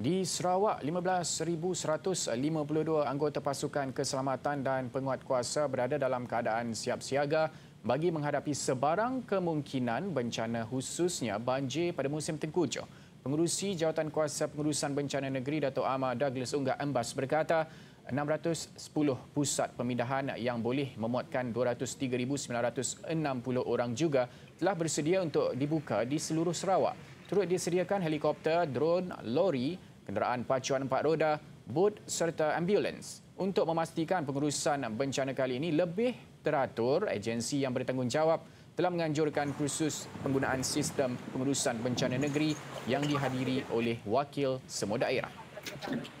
Di Sarawak, 15,152 anggota pasukan keselamatan dan penguatkuasa berada dalam keadaan siap siaga bagi menghadapi sebarang kemungkinan bencana khususnya banjir pada musim tengkujuh. Pengurusi Jawatan Kuasa Pengurusan Bencana Negeri Dato' Amar Douglas Unggah Embas berkata 610 pusat pemindahan yang boleh memuatkan 203,960 orang juga telah bersedia untuk dibuka di seluruh Sarawak. Turut disediakan helikopter, drone, lori, kenderaan pacuan empat roda, bot serta ambulans. Untuk memastikan pengurusan bencana kali ini lebih teratur, agensi yang bertanggungjawab telah menganjurkan kursus penggunaan sistem pengurusan bencana negeri yang dihadiri oleh wakil semua daerah.